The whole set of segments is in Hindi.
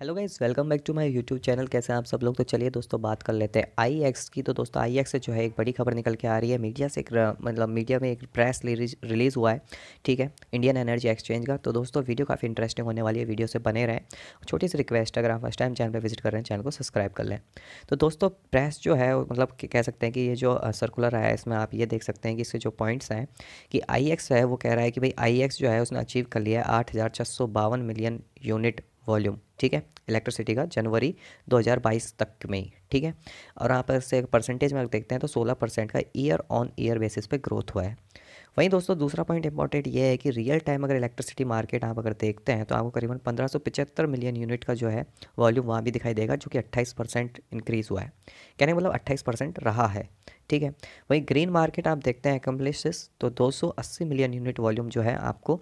hello guys welcome back to my YouTube channel कैसे हैं आप सब लोग तो चलिए दोस्तों बात कर लेते हैं आई एक्स की तो दोस्तों आई एक्स से जो है एक बड़ी खबर निकल के आ रही है मीडिया से एक मतलब मीडिया में एक प्रेस रिलीज़ हुआ है ठीक है इंडियन एनर्जी एक्सचेंज का तो दोस्तों वीडियो काफ़ी इंटरेस्टिंग होने वाली है वीडियो से बने रहें छोटी सी रिक्वेस्ट अगर आप फर्स्ट टाइम चैनल पर विजिट कर रहे हैं चैनल को सब्सक्राइब कर लें तो दोस्तों प्रेस जो है मतलब कह सकते हैं कि ये जो सर्कुलर आया है इसमें आप ये देख सकते हैं कि इसके जो पॉइंट्स हैं कि आई है वो कह रहा है कि भाई आई जो है उसने अचीव कर लिया है आठ मिलियन यूनिट वॉल्यूम ठीक है इलेक्ट्रिसिटी का जनवरी 2022 तक में ही ठीक है और आप इससे परसेंटेज में देखते हैं तो 16 परसेंट का ईयर ऑन ईयर बेसिस पे ग्रोथ हुआ है वहीं दोस्तों दूसरा पॉइंट इंपॉर्टेंट ये है कि रियल टाइम अगर इलेक्ट्रिसिटी मार्केट आप अगर देखते हैं तो आपको करीबन पंद्रह मिलियन यूनिट का जो है वॉल्यूम वहाँ भी दिखाई देगा जो कि अट्ठाईस परसेंट इंक्रीज़ हुआ है कहने मतलब अट्ठाईस परसेंट रहा है ठीक है वहीं ग्रीन मार्केट आप देखते हैं कम्प्लेसिस तो 280 मिलियन यूनिट वॉल्यूम जो है आपको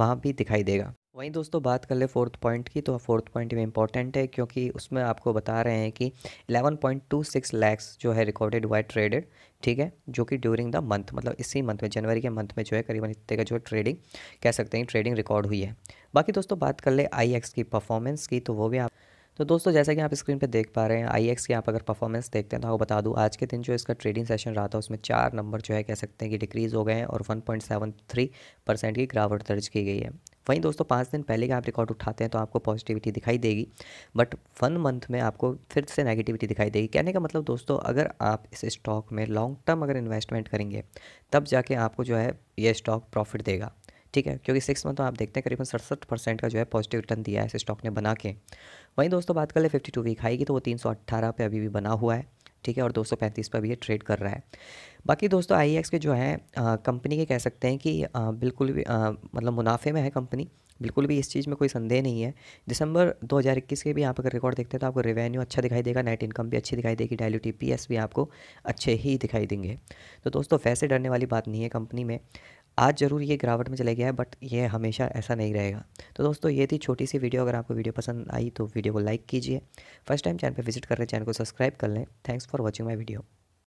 वहाँ भी दिखाई देगा वहीं दोस्तों बात कर ले फोर्थ पॉइंट की तो फोर्थ पॉइंट में इंपॉर्टेंट है क्योंकि उसमें आपको बता रहे हैं कि 11.26 लैक्स जो है रिकॉर्डेड हुआ ट्रेडेड ठीक है जो कि ड्यूरिंग द मंथ मतलब इसी मंथ में जनवरी के मंथ में जो है करीबन इतने का जो है ट्रेडिंग कह सकते हैं ट्रेडिंग रिकॉर्ड हुई है बाकी दोस्तों बात कर ले आई की परफॉर्मेंस की तो वो भी आप तो दोस्तों जैसा कि आप स्क्रीन पे देख पा रहे हैं आई एक्स की आप अगर परफॉर्मेंस देखते हैं तो आपको बता दूं आज के दिन जो इसका ट्रेडिंग सेशन रहा था उसमें चार नंबर जो है कह सकते हैं कि डिक्रीज़ हो गए हैं और 1.73 परसेंट की गिरावट दर्ज की गई है वहीं दोस्तों पाँच दिन पहले का आप रिकॉर्ड उठाते हैं तो आपको पॉजिटिविटी दिखाई देगी बट वन मंथ में आपको फिर से नेगेटिविटी दिखाई देगी कहने का मतलब दोस्तों अगर आप इस स्टॉक में लॉन्ग टर्म अगर इन्वेस्टमेंट करेंगे तब जाके आपको जो है ये स्टॉक प्रॉफिट देगा ठीक है क्योंकि सिक्स मंथ तो आप देखते हैं करीबन सड़सठ परसेंट का जो है पॉजिटिव रिटर्न दिया है इस स्टॉक ने बना के वहीं दोस्तों बात कर ले फिफ्टी टू वीक हाई की तो वो तीन सौ अट्ठारह पे अभी भी बना हुआ है ठीक है और दो पर भी ये ट्रेड कर रहा है बाकी दोस्तों आई के e जो है कंपनी के कह सकते हैं कि आ, बिल्कुल भी आ, मतलब मुनाफे में है कंपनी बिल्कुल भी इस चीज़ में कोई संदेह नहीं है दिसंबर 2021 के भी आप अगर रिकॉर्ड देखते हैं तो आपको रेवेन्यू अच्छा दिखाई देगा नेट इनकम भी अच्छी दिखाई देगी डायल्यूट टी भी आपको अच्छे ही दिखाई देंगे तो दोस्तों वैसे डरने वाली बात नहीं है कंपनी में आज ज़रूर ये गिरावट में चले गया है बट ये हमेशा ऐसा नहीं रहेगा तो दोस्तों ये थी छोटी सी वीडियो अगर आपको वीडियो पसंद आई तो वीडियो को लाइक कीजिए फर्स्ट टाइम चैनल पर विजिट कर रहे चैनल को सब्सक्राइब कर लें thanks for watching my video